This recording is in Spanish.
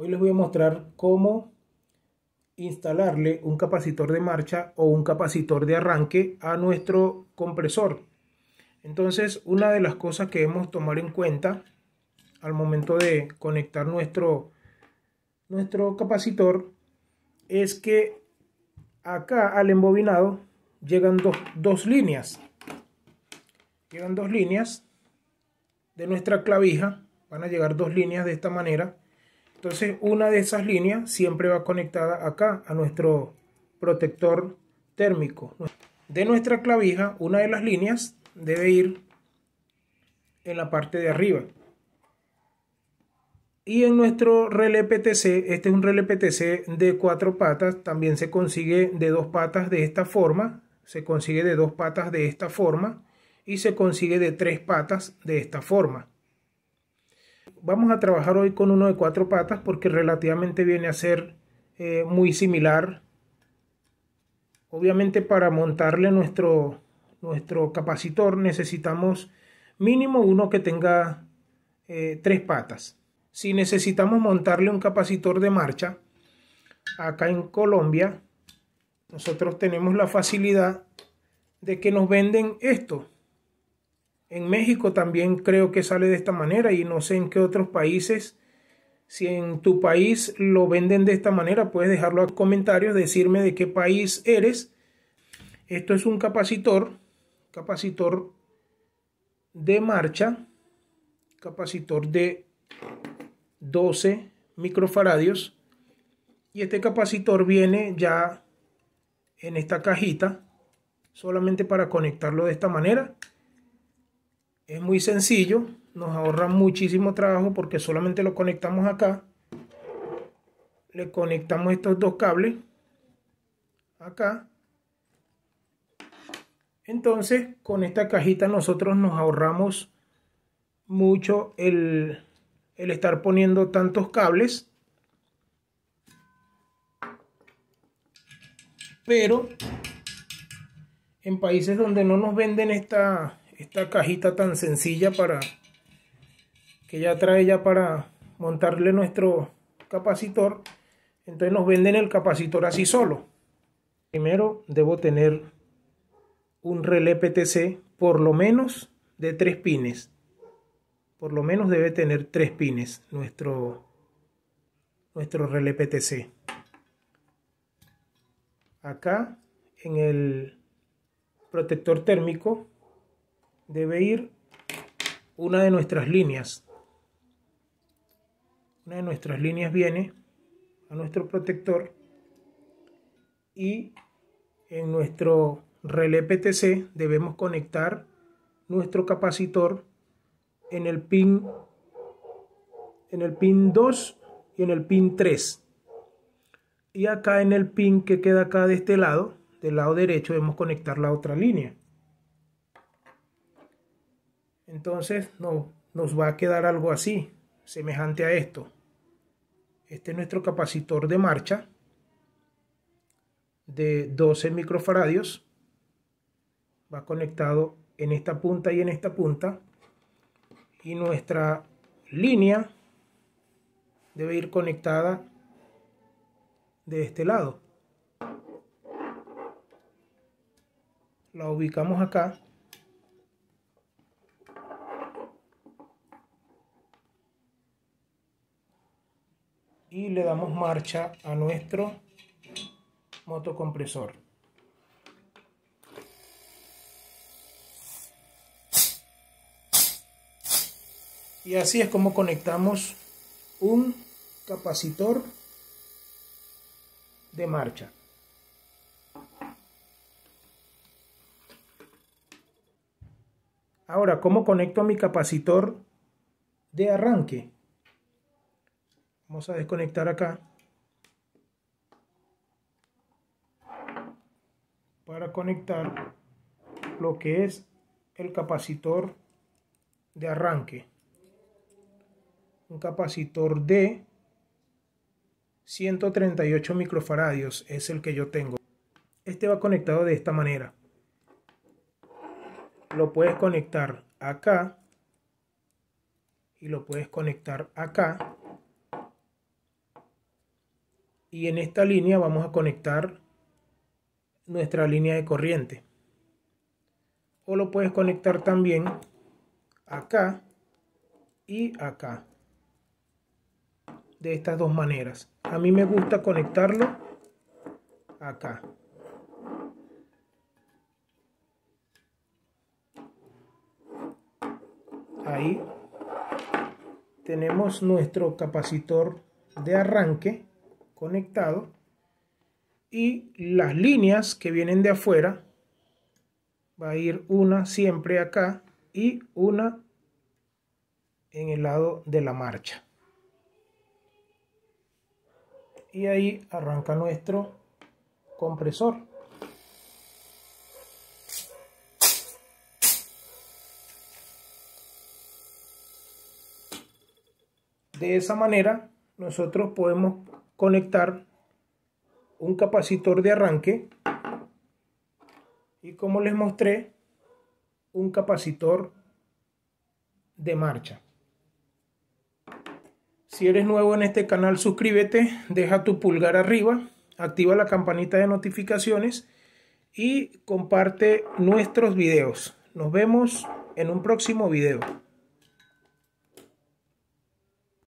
Hoy les voy a mostrar cómo instalarle un capacitor de marcha o un capacitor de arranque a nuestro compresor. Entonces, una de las cosas que debemos tomar en cuenta al momento de conectar nuestro, nuestro capacitor es que acá al embobinado llegan dos, dos líneas. Llegan dos líneas de nuestra clavija. Van a llegar dos líneas de esta manera entonces una de esas líneas siempre va conectada acá a nuestro protector térmico. De nuestra clavija, una de las líneas debe ir en la parte de arriba. Y en nuestro relé PTC, este es un relé PTC de cuatro patas, también se consigue de dos patas de esta forma, se consigue de dos patas de esta forma y se consigue de tres patas de esta forma vamos a trabajar hoy con uno de cuatro patas porque relativamente viene a ser eh, muy similar. Obviamente para montarle nuestro, nuestro capacitor necesitamos mínimo uno que tenga eh, tres patas. Si necesitamos montarle un capacitor de marcha, acá en Colombia nosotros tenemos la facilidad de que nos venden esto en México también creo que sale de esta manera y no sé en qué otros países. Si en tu país lo venden de esta manera, puedes dejarlo a comentarios, decirme de qué país eres. Esto es un capacitor, capacitor de marcha, capacitor de 12 microfaradios. Y este capacitor viene ya en esta cajita, solamente para conectarlo de esta manera es muy sencillo, nos ahorra muchísimo trabajo porque solamente lo conectamos acá. Le conectamos estos dos cables acá. Entonces, con esta cajita nosotros nos ahorramos mucho el, el estar poniendo tantos cables. Pero en países donde no nos venden esta, esta cajita tan sencilla para que ya trae ya para montarle nuestro capacitor entonces nos venden el capacitor así solo primero debo tener un relé PTC por lo menos de tres pines por lo menos debe tener tres pines nuestro nuestro relé PTC acá en el protector térmico debe ir una de nuestras líneas. Una de nuestras líneas viene a nuestro protector y en nuestro relé PTC debemos conectar nuestro capacitor en el pin en el pin 2 y en el pin 3 y acá en el pin que queda acá de este lado del lado derecho debemos conectar la otra línea entonces no, nos va a quedar algo así, semejante a esto. Este es nuestro capacitor de marcha de 12 microfaradios. Va conectado en esta punta y en esta punta. Y nuestra línea debe ir conectada de este lado. La ubicamos acá y le damos marcha a nuestro motocompresor. Y así es como conectamos un capacitor de marcha. Ahora, ¿cómo conecto mi capacitor de arranque? Vamos a desconectar acá. Para conectar lo que es el capacitor de arranque. Un capacitor de 138 microfaradios es el que yo tengo. Este va conectado de esta manera. Lo puedes conectar acá y lo puedes conectar acá y en esta línea vamos a conectar nuestra línea de corriente o lo puedes conectar también acá y acá de estas dos maneras a mí me gusta conectarlo acá ahí tenemos nuestro capacitor de arranque conectado y las líneas que vienen de afuera va a ir una siempre acá y una en el lado de la marcha y ahí arranca nuestro compresor de esa manera nosotros podemos conectar un capacitor de arranque y como les mostré un capacitor de marcha. Si eres nuevo en este canal, suscríbete, deja tu pulgar arriba, activa la campanita de notificaciones y comparte nuestros videos. Nos vemos en un próximo video.